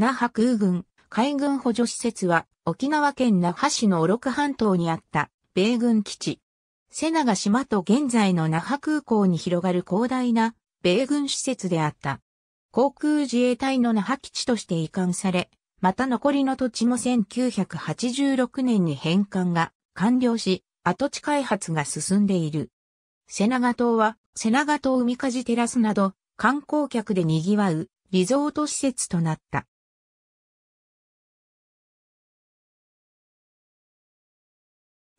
那覇空軍海軍補助施設は沖縄県那覇市のオ鹿半島にあった米軍基地。瀬長島と現在の那覇空港に広がる広大な米軍施設であった。航空自衛隊の那覇基地として移管され、また残りの土地も1986年に返還が完了し、跡地開発が進んでいる。瀬長島は、瀬長島海火事テラスなど、観光客で賑わうリゾート施設となった。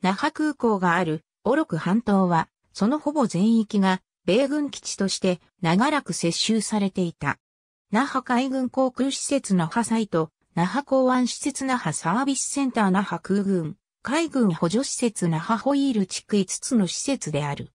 那覇空港がある、オロク半島は、そのほぼ全域が、米軍基地として長らく接収されていた。那覇海軍航空施設那覇サイト、那覇港湾施設那覇サービスセンター那覇空軍、海軍補助施設那覇ホイール地区5つの施設である。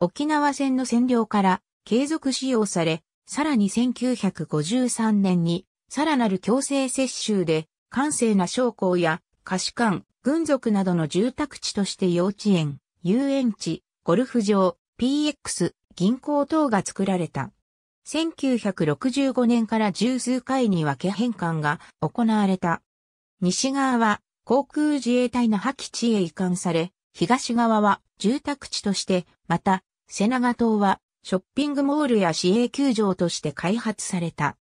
沖縄戦の占領から継続使用され、さらに1953年に、さらなる強制接収で、完成な将校や、可視官、軍属などの住宅地として幼稚園、遊園地、ゴルフ場、PX、銀行等が作られた。1965年から十数回に分け返還が行われた。西側は航空自衛隊の破棄地へ移管され、東側は住宅地として、また、瀬長島はショッピングモールや市営球場として開発された。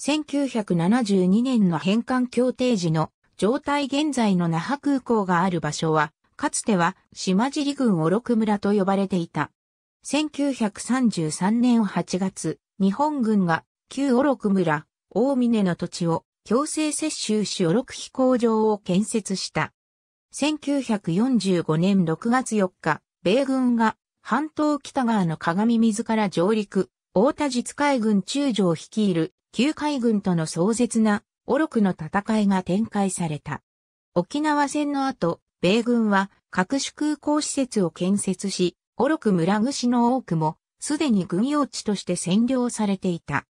1972年の返還協定時の状態現在の那覇空港がある場所は、かつては島尻郡ろ六村と呼ばれていた。1933年8月、日本軍が旧ろ六村、大峰の土地を強制接収しおろく飛行場を建設した。1945年6月4日、米軍が半島北側の鏡水から上陸、大田実海軍中将率いる旧海軍との壮絶なオロクの戦いが展開された。沖縄戦の後、米軍は各種空港施設を建設し、オロク村串の多くもすでに軍用地として占領されていた。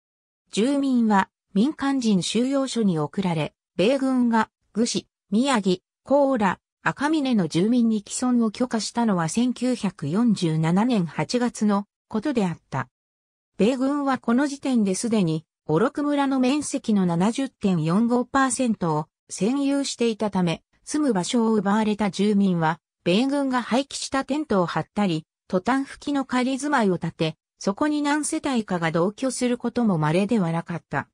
住民は民間人収容所に送られ、米軍が具志、宮城、甲羅、赤峰の住民に既存を許可したのは1947年8月のことであった。米軍はこの時点ですでにロク村の面積の70.45%を占有していたため、住む場所を奪われた住民は、米軍が廃棄したテントを張ったり、トタン吹きの仮住まいを建て、そこに何世帯かが同居することも稀ではなかった。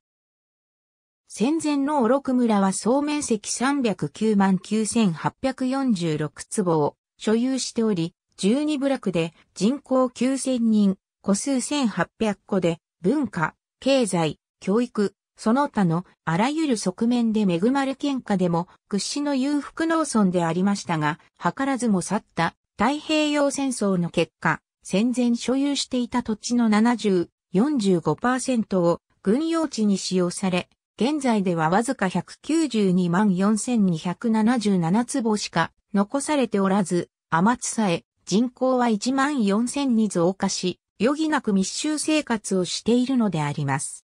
戦前のロク村は総面積309万9846坪を所有しており、12部落で人口9000人、個数1800個で文化、経済、教育、その他のあらゆる側面で恵まれ県下でも屈指の裕福農村でありましたが、図らずも去った太平洋戦争の結果、戦前所有していた土地の70、45%を軍用地に使用され、現在ではわずか192万4277坪しか残されておらず、天津さえ人口は1万4000に増加し、余儀なく密集生活をしているのであります。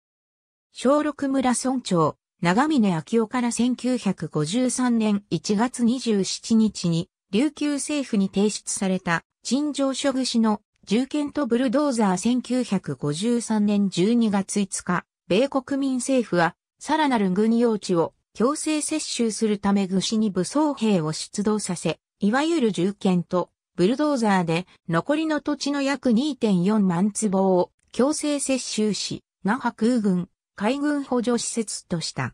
小六村村長、長峰昭夫から1953年1月27日に、琉球政府に提出された、陳情書串の、銃剣とブルドーザー1953年12月5日、米国民政府は、さらなる軍用地を強制接収するため串に武装兵を出動させ、いわゆる銃剣とブルドーザーで残りの土地の約2.4万坪を強制接収し、那覇空軍海軍補助施設とした。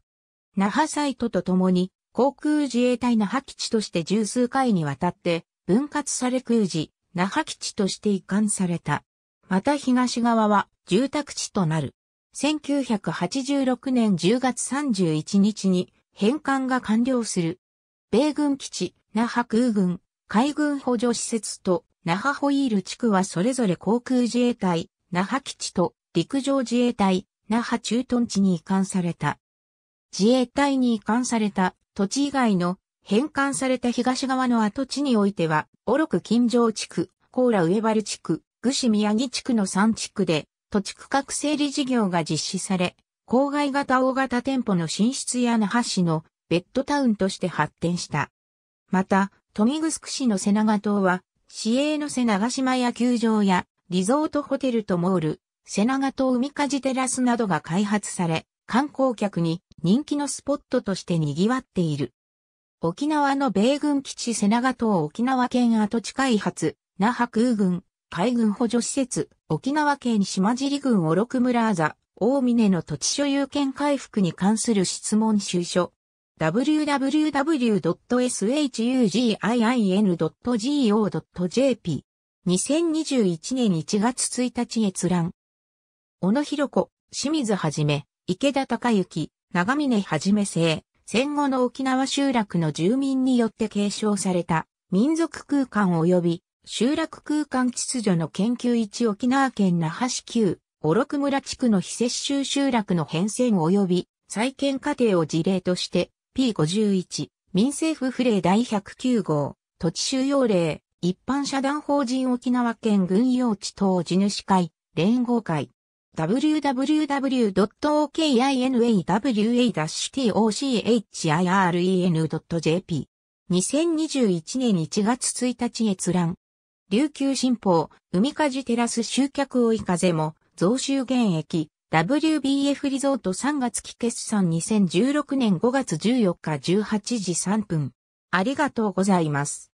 那覇サイトとともに、航空自衛隊那覇基地として十数回にわたって分割され空時、那覇基地として移管された。また東側は住宅地となる。1986年10月31日に返還が完了する。米軍基地、那覇空軍、海軍補助施設と那覇ホイール地区はそれぞれ航空自衛隊、那覇基地と陸上自衛隊、那覇駐屯地に移管された。自衛隊に移管された土地以外の返還された東側の跡地においては、おろく近城地区、高良上原地区、具志宮城地区の3地区で、土地区画整理事業が実施され、郊外型大型店舗の進出や那覇市のベッドタウンとして発展した。また、豊見城市の瀬長島は、市営の瀬長島野球場やリゾートホテルとモール、瀬長と海風テラスなどが開発され、観光客に人気のスポットとして賑わっている。沖縄の米軍基地瀬長島沖縄県跡地開発、那覇空軍、海軍補助施設、沖縄県島尻郡ろく村あざ、大峰の土地所有権回復に関する質問収書。www.shugiin.go.jp2021 年1月1日閲覧小野広子、清水はじめ、池田隆之、長峰はじめ生、戦後の沖縄集落の住民によって継承された民族空間及び集落空間秩序の研究一沖縄県那覇市旧、小六村地区の非接収集落の変遷及び再建過程を事例として P51 民政府府令第109号土地収容令一般社団法人沖縄県軍用地等地主会連合会 www.okinawa-tocren.jp。2021年1月1日閲覧。琉球新報、海風テラス集客追い風も、増収減益、WBF リゾート3月期決算2016年5月14日18時3分。ありがとうございます。